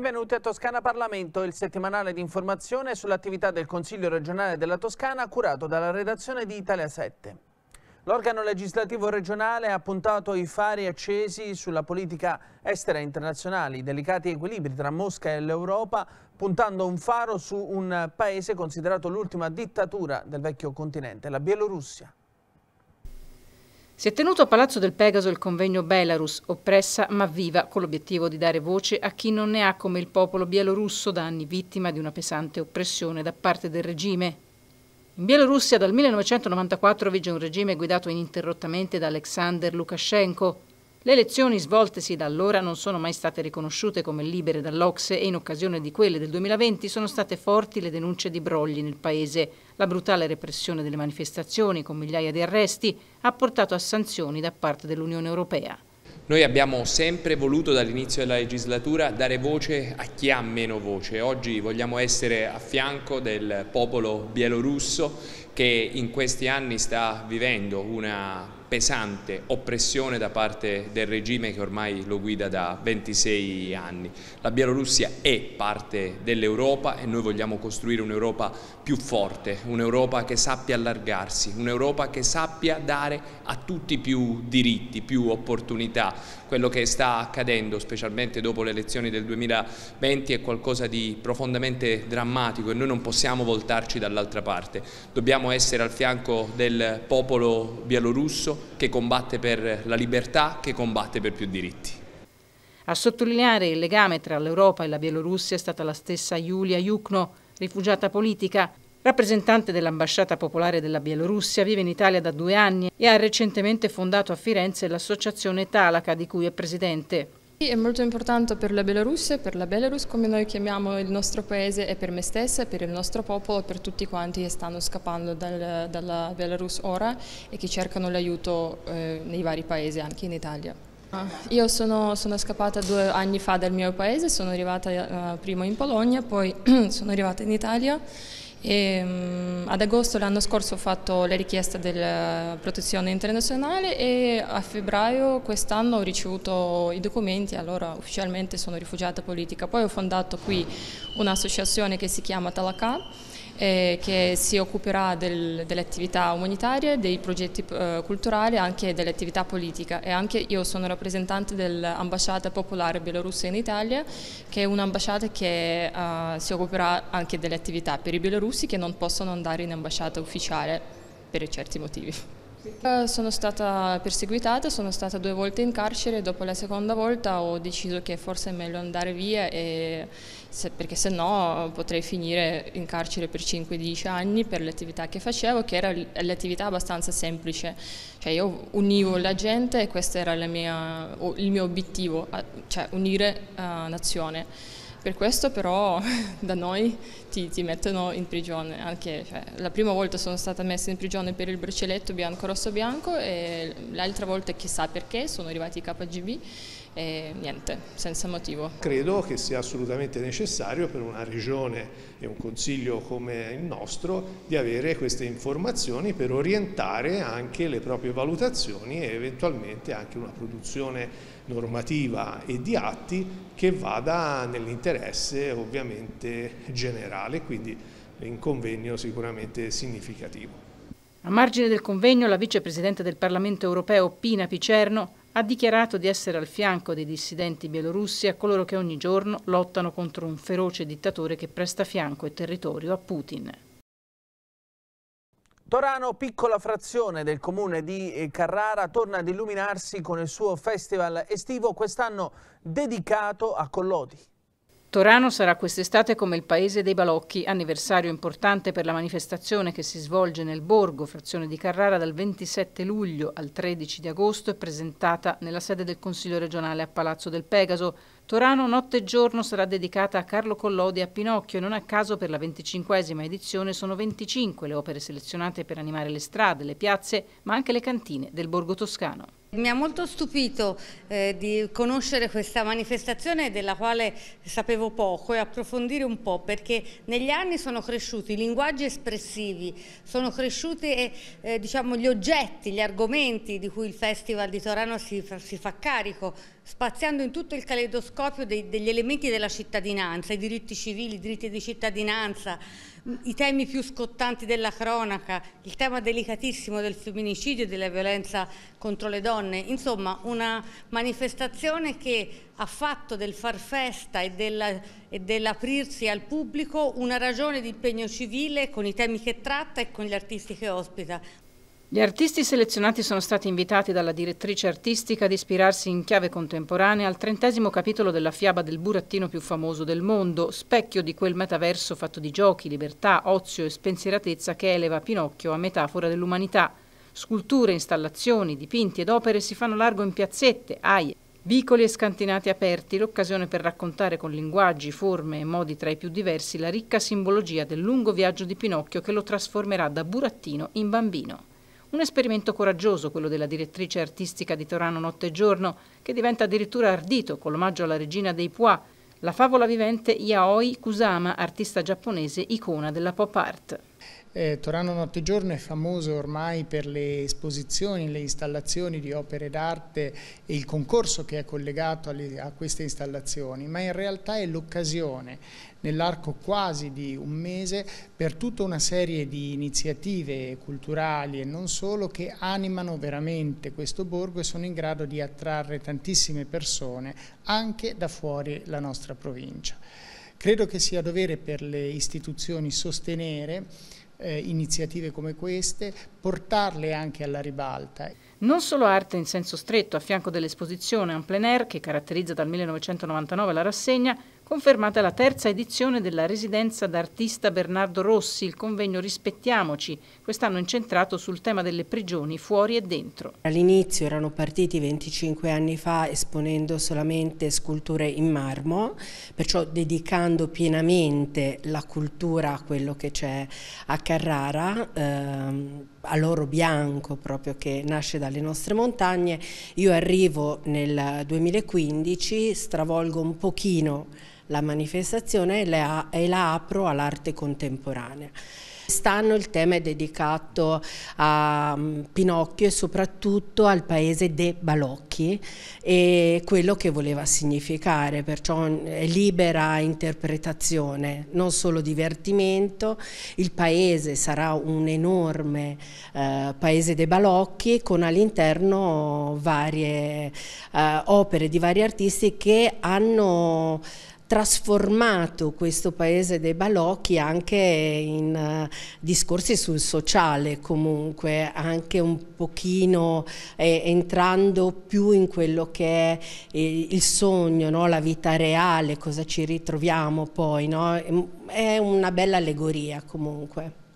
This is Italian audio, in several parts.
Benvenuti a Toscana Parlamento, il settimanale di informazione sull'attività del Consiglio regionale della Toscana curato dalla redazione di Italia 7. L'organo legislativo regionale ha puntato i fari accesi sulla politica estera internazionale, i delicati equilibri tra Mosca e l'Europa, puntando un faro su un paese considerato l'ultima dittatura del vecchio continente, la Bielorussia. Si è tenuto a Palazzo del Pegaso il convegno Belarus, oppressa ma viva, con l'obiettivo di dare voce a chi non ne ha come il popolo bielorusso da anni vittima di una pesante oppressione da parte del regime. In Bielorussia dal 1994 vige un regime guidato ininterrottamente da Alexander Lukashenko. Le elezioni svoltesi da allora non sono mai state riconosciute come libere dall'Ocse e in occasione di quelle del 2020 sono state forti le denunce di brogli nel paese. La brutale repressione delle manifestazioni con migliaia di arresti ha portato a sanzioni da parte dell'Unione Europea. Noi abbiamo sempre voluto dall'inizio della legislatura dare voce a chi ha meno voce. Oggi vogliamo essere a fianco del popolo bielorusso che in questi anni sta vivendo una pesante oppressione da parte del regime che ormai lo guida da 26 anni. La Bielorussia è parte dell'Europa e noi vogliamo costruire un'Europa più forte, un'Europa che sappia allargarsi, un'Europa che sappia dare a tutti più diritti, più opportunità. Quello che sta accadendo, specialmente dopo le elezioni del 2020, è qualcosa di profondamente drammatico e noi non possiamo voltarci dall'altra parte. Dobbiamo essere al fianco del popolo bielorusso che combatte per la libertà, che combatte per più diritti. A sottolineare il legame tra l'Europa e la Bielorussia è stata la stessa Giulia Yukno, rifugiata politica, rappresentante dell'ambasciata popolare della Bielorussia, vive in Italia da due anni e ha recentemente fondato a Firenze l'associazione Talaca di cui è presidente. Sì, È molto importante per la Belarus, per la Belarus come noi chiamiamo il nostro paese e per me stessa, per il nostro popolo, per tutti quanti che stanno scappando dal, dalla Belarus ora e che cercano l'aiuto eh, nei vari paesi, anche in Italia. Ah, io sono, sono, scappata due anni fa dal mio paese, sono arrivata eh, prima in Polonia, poi sono arrivata in Italia e, ehm, ad agosto l'anno scorso ho fatto la richiesta della protezione internazionale e a febbraio quest'anno ho ricevuto i documenti, allora ufficialmente sono rifugiata politica. Poi ho fondato qui un'associazione che si chiama Talaka eh, che si occuperà del, delle attività umanitarie, dei progetti eh, culturali e anche delle attività politiche e anche io sono rappresentante dell'ambasciata popolare bielorussa in Italia che è un'ambasciata che eh, si occuperà anche delle attività per i bielorussi che non possono andare in ambasciata ufficiale per certi motivi. Eh, sono stata perseguitata, sono stata due volte in carcere, dopo la seconda volta ho deciso che forse è meglio andare via e, se, perché se no potrei finire in carcere per 5-10 anni per l'attività che facevo, che era l'attività abbastanza semplice, cioè io univo la gente e questo era mia, il mio obiettivo, cioè unire la eh, nazione. Per questo però da noi ti, ti mettono in prigione, anche, cioè, la prima volta sono stata messa in prigione per il braccialetto bianco-rosso-bianco e l'altra volta chissà perché sono arrivati i KGB e niente, senza motivo. Credo che sia assolutamente necessario per una regione e un consiglio come il nostro di avere queste informazioni per orientare anche le proprie valutazioni e eventualmente anche una produzione normativa e di atti che vada nell'interesse ovviamente generale, quindi in convegno sicuramente significativo. A margine del convegno la vicepresidente del Parlamento europeo Pina Picerno ha dichiarato di essere al fianco dei dissidenti bielorussi a coloro che ogni giorno lottano contro un feroce dittatore che presta fianco e territorio a Putin. Torano, piccola frazione del comune di eh, Carrara, torna ad illuminarsi con il suo festival estivo, quest'anno dedicato a Collodi. Torano sarà quest'estate come il paese dei balocchi, anniversario importante per la manifestazione che si svolge nel Borgo, frazione di Carrara, dal 27 luglio al 13 di agosto e presentata nella sede del Consiglio regionale a Palazzo del Pegaso. Torano notte e giorno sarà dedicata a Carlo Collodi e a Pinocchio e non a caso per la 25esima edizione sono 25 le opere selezionate per animare le strade, le piazze, ma anche le cantine del Borgo Toscano. Mi ha molto stupito eh, di conoscere questa manifestazione della quale sapevo poco e approfondire un po' perché negli anni sono cresciuti i linguaggi espressivi, sono cresciuti eh, eh diciamo, gli oggetti, gli argomenti di cui il Festival di Torano si, si fa carico, spaziando in tutto il caleidoscopio dei, degli elementi della cittadinanza, i diritti civili, i diritti di cittadinanza, i temi più scottanti della cronaca, il tema delicatissimo del femminicidio e della violenza contro le donne, insomma una manifestazione che ha fatto del far festa e, dell'aprirsi al pubblico una ragione di impegno civile con i temi che tratta e con gli artisti che ospita. Gli artisti selezionati sono stati invitati dalla direttrice artistica ad ispirarsi in chiave contemporanea al trentesimo capitolo della fiaba del burattino più famoso del mondo, specchio di quel metaverso fatto di giochi, libertà, ozio e spensieratezza che eleva Pinocchio a metafora dell'umanità. Sculture, installazioni, dipinti ed opere si fanno largo in piazzette, aie, vicoli e scantinati aperti, l'occasione per raccontare con linguaggi, forme e modi tra i più diversi la ricca simbologia del lungo viaggio di Pinocchio che lo trasformerà da burattino in bambino. Un esperimento coraggioso, quello della direttrice artistica di Torano Notte e Giorno, che diventa addirittura ardito con l'omaggio alla regina dei Pois, la favola vivente Yaoi Kusama, artista giapponese icona della pop art. Eh, Torano Nottegiorno è famoso ormai per le esposizioni, le installazioni di opere d'arte e il concorso che è collegato alle, a queste installazioni, ma in realtà è l'occasione nell'arco quasi di un mese per tutta una serie di iniziative culturali e non solo che animano veramente questo borgo e sono in grado di attrarre tantissime persone anche da fuori la nostra provincia. Credo che sia dovere per le istituzioni sostenere eh, iniziative come queste, portarle anche alla ribalta. Non solo arte in senso stretto, a fianco dell'esposizione en plein air che caratterizza dal 1999 la rassegna, Confermata la terza edizione della residenza d'artista Bernardo Rossi, il convegno Rispettiamoci, quest'anno incentrato sul tema delle prigioni fuori e dentro. All'inizio erano partiti 25 anni fa esponendo solamente sculture in marmo, perciò dedicando pienamente la cultura a quello che c'è a Carrara, ehm, all'oro bianco proprio che nasce dalle nostre montagne. Io arrivo nel 2015, stravolgo un pochino la manifestazione e la, e la apro all'arte contemporanea. Quest'anno il tema è dedicato a mm, Pinocchio e soprattutto al paese dei Balocchi e quello che voleva significare, perciò mm, è libera interpretazione, non solo divertimento, il paese sarà un enorme eh, paese dei Balocchi con all'interno varie eh, opere di vari artisti che hanno trasformato questo paese dei balocchi anche in uh, discorsi sul sociale comunque, anche un pochino eh, entrando più in quello che è eh, il sogno, no? la vita reale, cosa ci ritroviamo poi, no? è una bella allegoria comunque.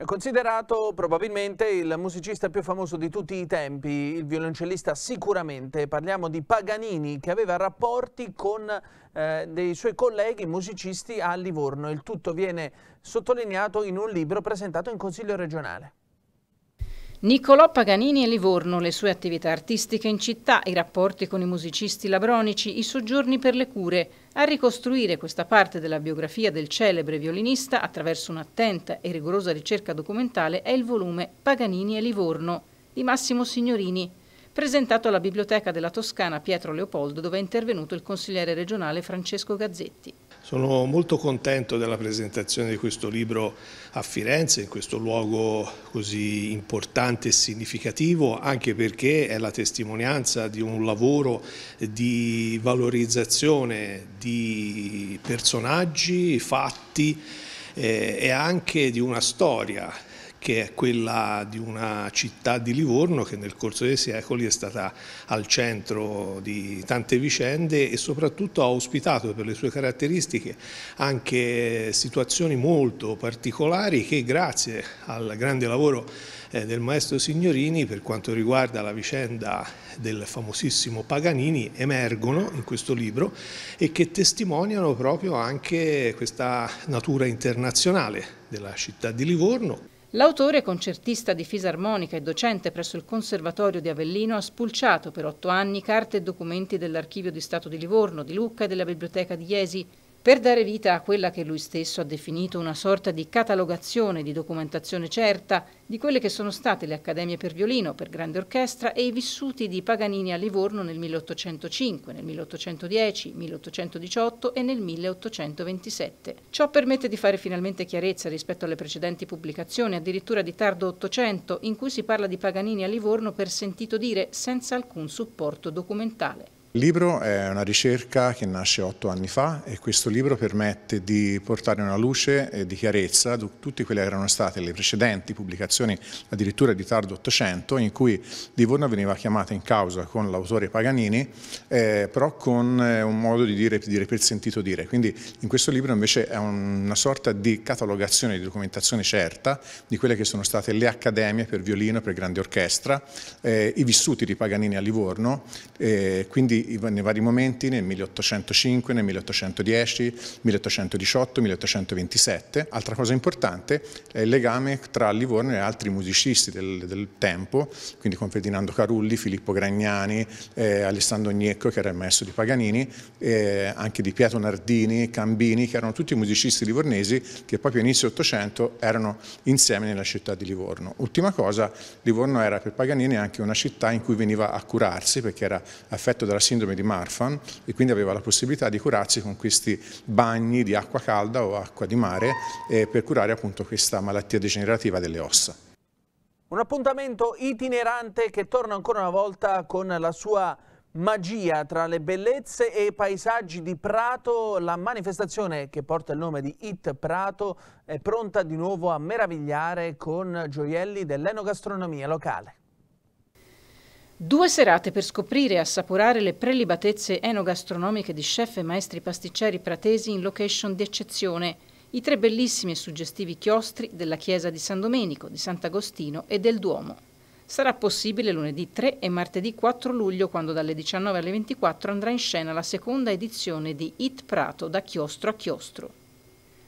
È considerato probabilmente il musicista più famoso di tutti i tempi, il violoncellista sicuramente, parliamo di Paganini che aveva rapporti con eh, dei suoi colleghi musicisti a Livorno, il tutto viene sottolineato in un libro presentato in Consiglio regionale. Niccolò Paganini e Livorno, le sue attività artistiche in città, i rapporti con i musicisti labronici, i soggiorni per le cure. A ricostruire questa parte della biografia del celebre violinista attraverso un'attenta e rigorosa ricerca documentale è il volume Paganini e Livorno di Massimo Signorini, presentato alla Biblioteca della Toscana Pietro Leopoldo dove è intervenuto il consigliere regionale Francesco Gazzetti. Sono molto contento della presentazione di questo libro a Firenze, in questo luogo così importante e significativo, anche perché è la testimonianza di un lavoro di valorizzazione di personaggi, fatti eh, e anche di una storia che è quella di una città di Livorno che nel corso dei secoli è stata al centro di tante vicende e soprattutto ha ospitato per le sue caratteristiche anche situazioni molto particolari che grazie al grande lavoro eh, del maestro Signorini per quanto riguarda la vicenda del famosissimo Paganini emergono in questo libro e che testimoniano proprio anche questa natura internazionale della città di Livorno. L'autore, concertista di fisarmonica e docente presso il Conservatorio di Avellino, ha spulciato per otto anni carte e documenti dell'Archivio di Stato di Livorno, di Lucca e della Biblioteca di Iesi, per dare vita a quella che lui stesso ha definito una sorta di catalogazione di documentazione certa di quelle che sono state le accademie per violino, per grande orchestra e i vissuti di Paganini a Livorno nel 1805, nel 1810, 1818 e nel 1827. Ciò permette di fare finalmente chiarezza rispetto alle precedenti pubblicazioni, addirittura di tardo 800, in cui si parla di Paganini a Livorno per sentito dire senza alcun supporto documentale. Il libro è una ricerca che nasce otto anni fa e questo libro permette di portare una luce e di chiarezza su tutte quelle che erano state le precedenti pubblicazioni addirittura di tardo Ottocento in cui Livorno veniva chiamata in causa con l'autore Paganini eh, però con eh, un modo di dire, di per sentito dire. Quindi in questo libro invece è una sorta di catalogazione di documentazione certa di quelle che sono state le accademie per violino, per grande orchestra, eh, i vissuti di Paganini a Livorno, eh, quindi nei, vari momenti, nel 1805, nel 1810, 1818, 1827. Altra cosa importante è il legame tra Livorno e altri musicisti del, del tempo, quindi con Ferdinando Carulli, Filippo Gragnani, eh, Alessandro Gnecco che era il maestro di Paganini, eh, anche di Pietro Nardini, Cambini, che erano tutti musicisti livornesi che proprio inizio 800 erano insieme nella città di Livorno. Ultima cosa, Livorno era per Paganini anche una città in cui veniva a curarsi perché era affetto dalla sindrome di Marfan e quindi aveva la possibilità di curarsi con questi bagni di acqua calda o acqua di mare eh, per curare appunto questa malattia degenerativa delle ossa. Un appuntamento itinerante che torna ancora una volta con la sua magia tra le bellezze e i paesaggi di Prato, la manifestazione che porta il nome di It Prato è pronta di nuovo a meravigliare con gioielli dell'enogastronomia locale. Due serate per scoprire e assaporare le prelibatezze enogastronomiche di chef e maestri pasticceri pratesi in location di eccezione, i tre bellissimi e suggestivi chiostri della chiesa di San Domenico, di Sant'Agostino e del Duomo. Sarà possibile lunedì 3 e martedì 4 luglio quando dalle 19 alle 24 andrà in scena la seconda edizione di It Prato da chiostro a chiostro.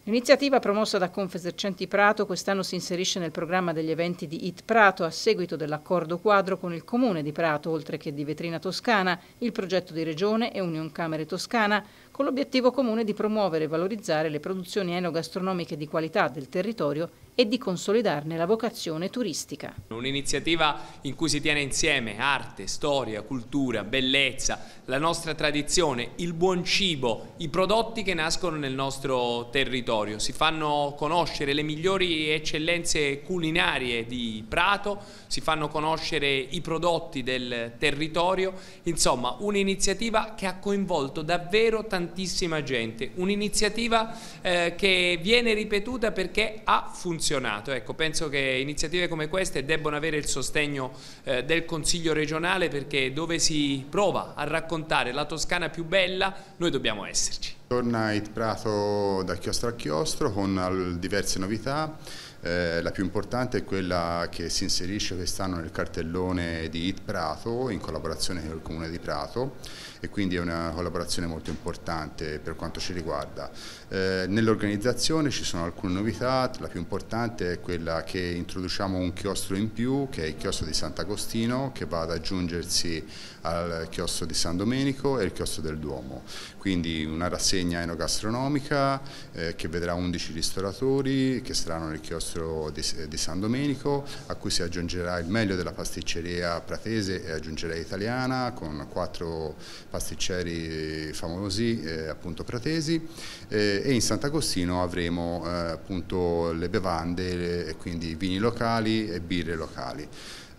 L'iniziativa promossa da Confesercenti Prato quest'anno si inserisce nel programma degli eventi di IT Prato a seguito dell'accordo quadro con il Comune di Prato, oltre che di Vetrina Toscana, il progetto di Regione e Union Camere Toscana, con l'obiettivo comune di promuovere e valorizzare le produzioni enogastronomiche di qualità del territorio e di consolidarne la vocazione turistica. Un'iniziativa in cui si tiene insieme arte, storia, cultura, bellezza, la nostra tradizione, il buon cibo, i prodotti che nascono nel nostro territorio. Si fanno conoscere le migliori eccellenze culinarie di Prato, si fanno conoscere i prodotti del territorio, insomma un'iniziativa che ha coinvolto davvero tantissima gente, un'iniziativa eh, che viene ripetuta perché ha funzionato funzionato. Ecco, penso che iniziative come queste debbano avere il sostegno eh, del Consiglio regionale perché dove si prova a raccontare la Toscana più bella noi dobbiamo esserci. Torna il Prato da chiostro a chiostro con diverse novità, eh, la più importante è quella che si inserisce quest'anno nel cartellone di It Prato in collaborazione con il Comune di Prato e quindi è una collaborazione molto importante per quanto ci riguarda. Eh, Nell'organizzazione ci sono alcune novità, la più importante è quella che introduciamo un chiostro in più che è il chiostro di Sant'Agostino che va ad aggiungersi al chiostro di San Domenico e il chiostro del Duomo, quindi una rassegna enogastronomica eh, che vedrà 11 ristoratori che saranno nel chiostro di, di San Domenico a cui si aggiungerà il meglio della pasticceria pratese e aggiungerei italiana con quattro pasticceri famosi eh, appunto pratesi eh, e in Sant'Agostino avremo eh, appunto le bevande eh, e quindi vini locali e birre locali.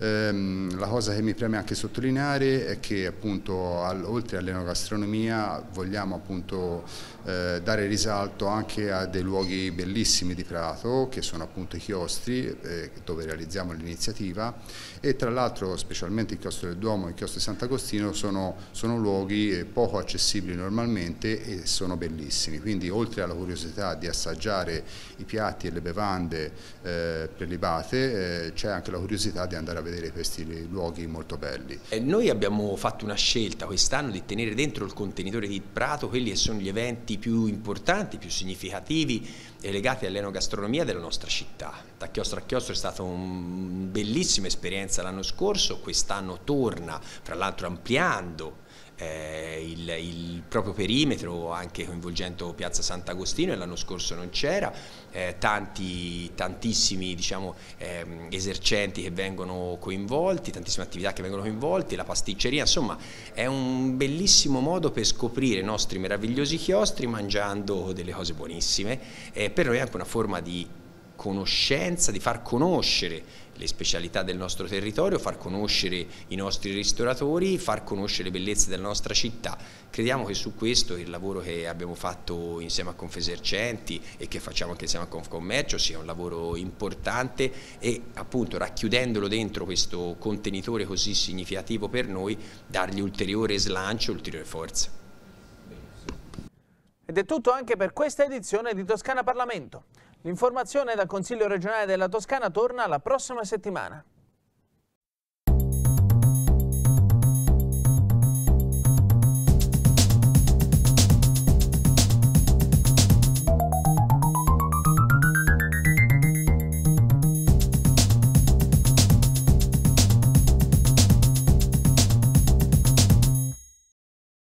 Ehm, la cosa che mi preme anche sottolineare è che appunto al, oltre all'enogastronomia vogliamo appunto eh, dare risalto anche a dei luoghi bellissimi di Prato che sono appunto i chiostri eh, dove realizziamo l'iniziativa e tra l'altro specialmente il chiostro del Duomo e il chiostro di Sant'Agostino sono, sono, luoghi eh, poco accessibili normalmente e sono bellissimi quindi oltre alla curiosità di assaggiare i piatti e le bevande eh, prelibate eh, c'è anche la curiosità di andare a vedere vedere questi luoghi molto belli. Eh, noi abbiamo fatto una scelta quest'anno di tenere dentro il contenitore di Prato quelli che sono gli eventi più importanti, più significativi e legati all'enogastronomia della nostra città. Da chiostro a chiostro è stata una bellissima esperienza l'anno scorso, quest'anno torna, fra l'altro ampliando eh, il, il, proprio perimetro, anche coinvolgendo Piazza Sant'Agostino, e l'anno scorso non c'era, eh, tanti, tantissimi diciamo, ehm, esercenti che vengono coinvolti, tantissime attività che vengono coinvolti, la pasticceria, insomma è un bellissimo modo per scoprire i nostri meravigliosi chiostri mangiando delle cose buonissime, eh, per noi è anche una forma di conoscenza, di far conoscere le specialità del nostro territorio, far conoscere i nostri ristoratori, far conoscere le bellezze della nostra città. Crediamo che su questo il lavoro che abbiamo fatto insieme a Confesercenti e che facciamo anche insieme a Confcommercio sia un lavoro importante e appunto racchiudendolo dentro questo contenitore così significativo per noi dargli ulteriore slancio, ulteriore forza. Ed è tutto anche per questa edizione di Toscana Parlamento. L'informazione dal Consiglio regionale della Toscana torna la prossima settimana.